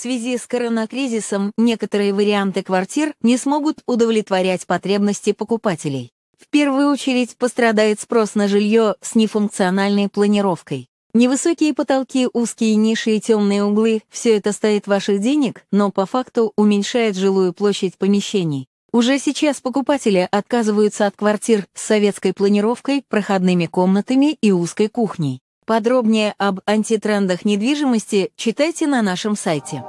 связи с коронакризисом некоторые варианты квартир не смогут удовлетворять потребности покупателей. В первую очередь пострадает спрос на жилье с нефункциональной планировкой. Невысокие потолки, узкие ниши и темные углы – все это стоит ваших денег, но по факту уменьшает жилую площадь помещений. Уже сейчас покупатели отказываются от квартир с советской планировкой, проходными комнатами и узкой кухней. Подробнее об антитрендах недвижимости читайте на нашем сайте.